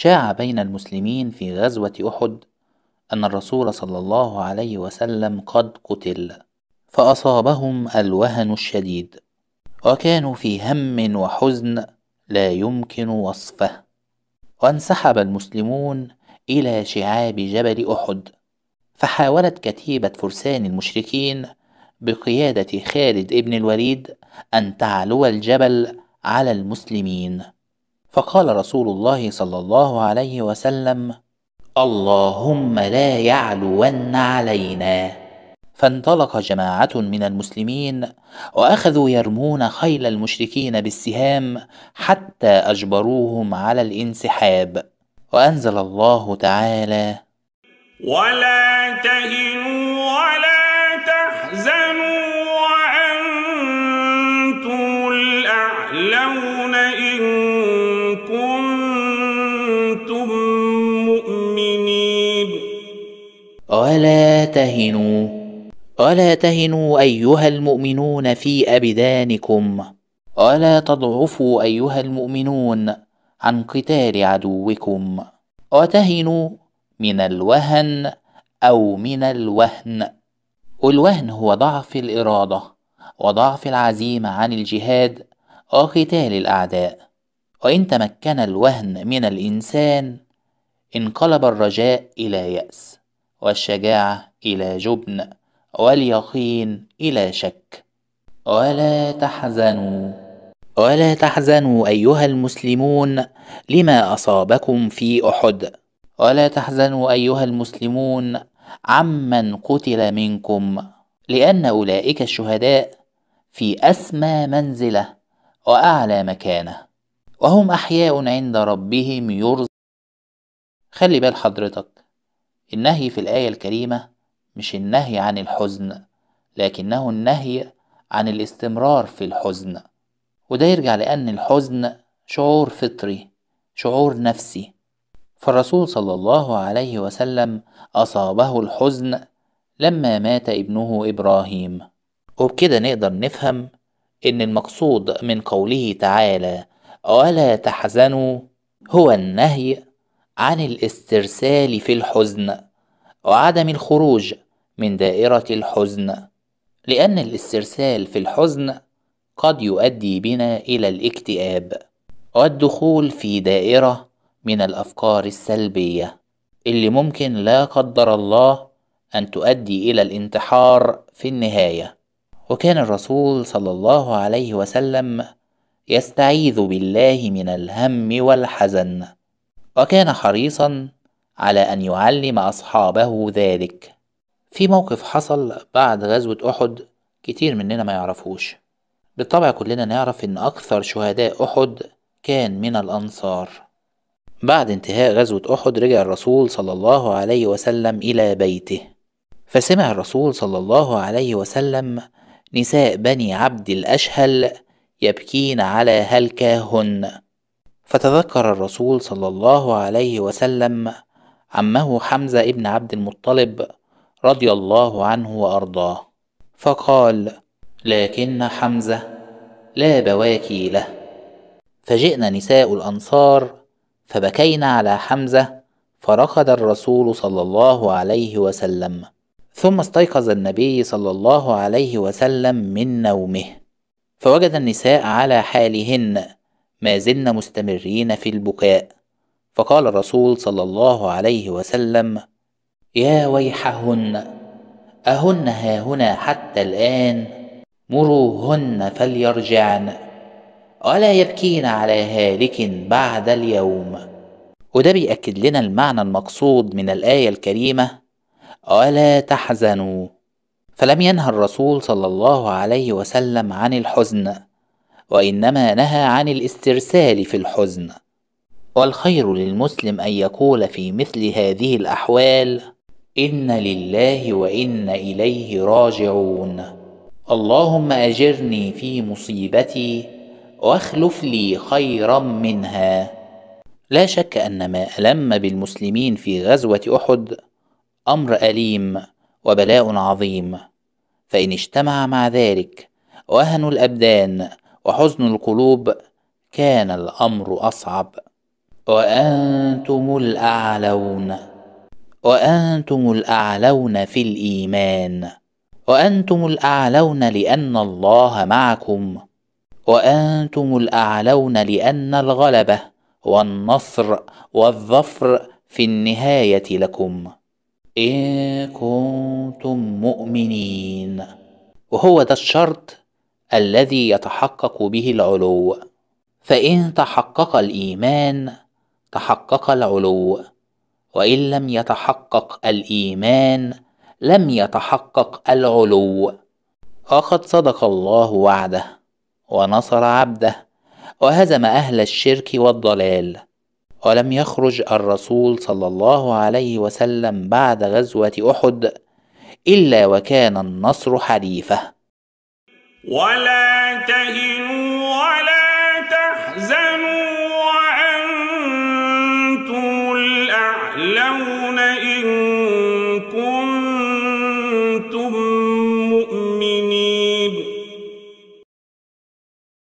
شاع بين المسلمين في غزوة أحد أن الرسول صلى الله عليه وسلم قد قتل فأصابهم الوهن الشديد وكانوا في هم وحزن لا يمكن وصفه وانسحب المسلمون إلى شعاب جبل أحد فحاولت كتيبة فرسان المشركين بقيادة خالد بن الوليد أن تعلو الجبل على المسلمين فقال رسول الله صلى الله عليه وسلم اللهم لا يعلون علينا فانطلق جماعه من المسلمين واخذوا يرمون خيل المشركين بالسهام حتى اجبروهم على الانسحاب وانزل الله تعالى ولا تهنوا ولا تحزنوا وانتم الاعلون ان تهنوا ولا تهنوا ايها المؤمنون في ابدانكم ولا تضعفوا ايها المؤمنون عن قتال عدوكم وتهنوا من الوهن او من الوهن والوهن هو ضعف الاراده وضعف العزيمه عن الجهاد وقتال الاعداء وان تمكن الوهن من الانسان انقلب الرجاء الى ياس والشجاعة إلى جبن واليقين إلى شك ولا تحزنوا ولا تحزنوا أيها المسلمون لما أصابكم في أحد ولا تحزنوا أيها المسلمون عمن قتل منكم لأن أولئك الشهداء في أسمى منزله وأعلى مكانه وهم أحياء عند ربهم يرزق خلي بال حضرتك النهي في الآية الكريمة مش النهي عن الحزن لكنه النهي عن الاستمرار في الحزن وده يرجع لأن الحزن شعور فطري شعور نفسي فالرسول صلى الله عليه وسلم أصابه الحزن لما مات ابنه إبراهيم وبكده نقدر نفهم إن المقصود من قوله تعالى ولا تحزنوا هو النهي عن الاسترسال في الحزن وعدم الخروج من دائرة الحزن لأن الاسترسال في الحزن قد يؤدي بنا إلى الاكتئاب والدخول في دائرة من الأفكار السلبية اللي ممكن لا قدر الله أن تؤدي إلى الانتحار في النهاية وكان الرسول صلى الله عليه وسلم يستعيذ بالله من الهم والحزن وكان حريصا على أن يعلم أصحابه ذلك في موقف حصل بعد غزوة أحد كتير مننا ما يعرفوش بالطبع كلنا نعرف إن أكثر شهداء أحد كان من الأنصار بعد انتهاء غزوة أحد رجع الرسول صلى الله عليه وسلم إلى بيته فسمع الرسول صلى الله عليه وسلم نساء بني عبد الأشهل يبكين على هلكهن فتذكر الرسول صلى الله عليه وسلم عمه حمزة ابن عبد المطلب رضي الله عنه وأرضاه فقال لكن حمزة لا بواكي له فجئنا نساء الأنصار فبكينا على حمزة فركض الرسول صلى الله عليه وسلم ثم استيقظ النبي صلى الله عليه وسلم من نومه فوجد النساء على حالهن ما زلنا مستمرين في البكاء فقال الرسول صلى الله عليه وسلم يا ويحهن أهن هاهنا حتى الآن مروهن فليرجعن ولا يبكين على هالك بعد اليوم وده بيأكد لنا المعنى المقصود من الآية الكريمة ولا تحزنوا فلم ينهى الرسول صلى الله عليه وسلم عن الحزن وانما نهى عن الاسترسال في الحزن والخير للمسلم ان يقول في مثل هذه الاحوال ان لله وان اليه راجعون اللهم اجرني في مصيبتي واخلف لي خيرا منها لا شك ان ما الم بالمسلمين في غزوه احد امر اليم وبلاء عظيم فان اجتمع مع ذلك وهن الابدان وحزن القلوب كان الامر اصعب وانتم الاعلون وانتم الاعلون في الايمان وانتم الاعلون لان الله معكم وانتم الاعلون لان الغلبه والنصر والظفر في النهايه لكم ان كنتم مؤمنين وهو ده الشرط الذي يتحقق به العلو فان تحقق الايمان تحقق العلو وان لم يتحقق الايمان لم يتحقق العلو وقد صدق الله وعده ونصر عبده وهزم اهل الشرك والضلال ولم يخرج الرسول صلى الله عليه وسلم بعد غزوه احد الا وكان النصر حليفه ولا تنسوا